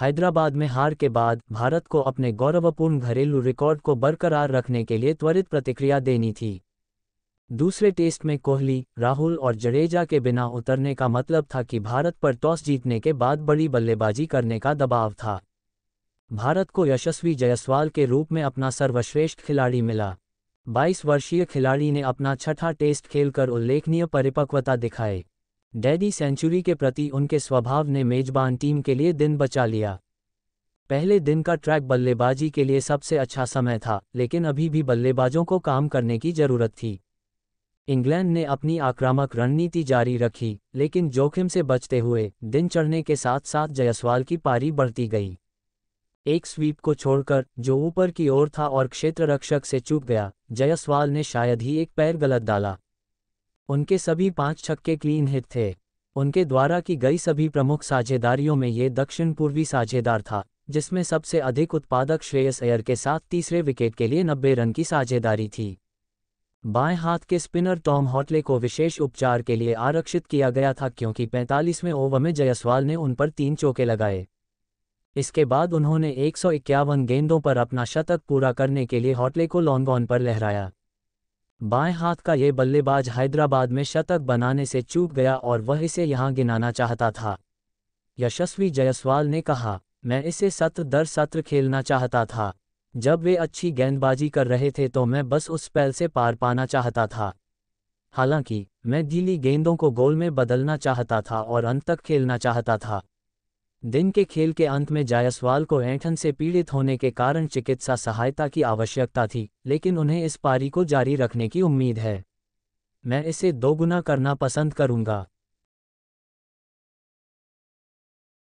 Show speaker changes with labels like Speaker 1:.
Speaker 1: हैदराबाद में हार के बाद भारत को अपने गौरवपूर्ण घरेलू रिकॉर्ड को बरकरार रखने के लिए त्वरित प्रतिक्रिया देनी थी दूसरे टेस्ट में कोहली राहुल और जडेजा के बिना उतरने का मतलब था कि भारत पर टॉस जीतने के बाद बड़ी बल्लेबाजी करने का दबाव था भारत को यशस्वी जयसवाल के रूप में अपना सर्वश्रेष्ठ खिलाड़ी मिला 22 वर्षीय खिलाड़ी ने अपना छठा टेस्ट खेलकर उल्लेखनीय परिपक्वता दिखाई डेडी सेंचुरी के प्रति उनके स्वभाव ने मेजबान टीम के लिए दिन बचा लिया पहले दिन का ट्रैक बल्लेबाजी के लिए सबसे अच्छा समय था लेकिन अभी भी बल्लेबाजों को काम करने की जरूरत थी इंग्लैंड ने अपनी आक्रामक रणनीति जारी रखी लेकिन जोखिम से बचते हुए दिन चढ़ने के साथ साथ जयसवाल की पारी बढ़ती गई एक स्वीप को छोड़कर जो ऊपर की ओर था और क्षेत्ररक्षक से चूक गया जयसवाल ने शायद ही एक पैर गलत डाला उनके सभी पांच छक्के क्लीन हिट थे उनके द्वारा की गई सभी प्रमुख साझेदारियों में ये दक्षिण पूर्वी साझेदार था जिसमें सबसे अधिक उत्पादक श्रेयस अयर के साथ तीसरे विकेट के लिए नब्बे रन की साझेदारी थी बाएं हाथ के स्पिनर टॉम हॉटले को विशेष उपचार के लिए आरक्षित किया गया था क्योंकि 45वें ओवर में जयसवाल ने उन पर तीन चौके लगाए इसके बाद उन्होंने एक गेंदों पर अपना शतक पूरा करने के लिए हॉटले को लॉन्गॉन पर लहराया बाएं हाथ का ये बल्लेबाज हैदराबाद में शतक बनाने से चूक गया और वह इसे यहां गिनाना चाहता था यशस्वी जयसवाल ने कहा मैं इसे सत्र दर सत्र खेलना चाहता था जब वे अच्छी गेंदबाजी कर रहे थे तो मैं बस उस पैल से पार पाना चाहता था हालांकि मैं गीली गेंदों को गोल में बदलना चाहता था और अंत तक खेलना चाहता था दिन के खेल के अंत में जायसवाल को ऐंठन से पीड़ित होने के कारण चिकित्सा सहायता की आवश्यकता थी लेकिन उन्हें इस पारी को जारी रखने की उम्मीद है मैं इसे दोगुना करना पसंद करूंगा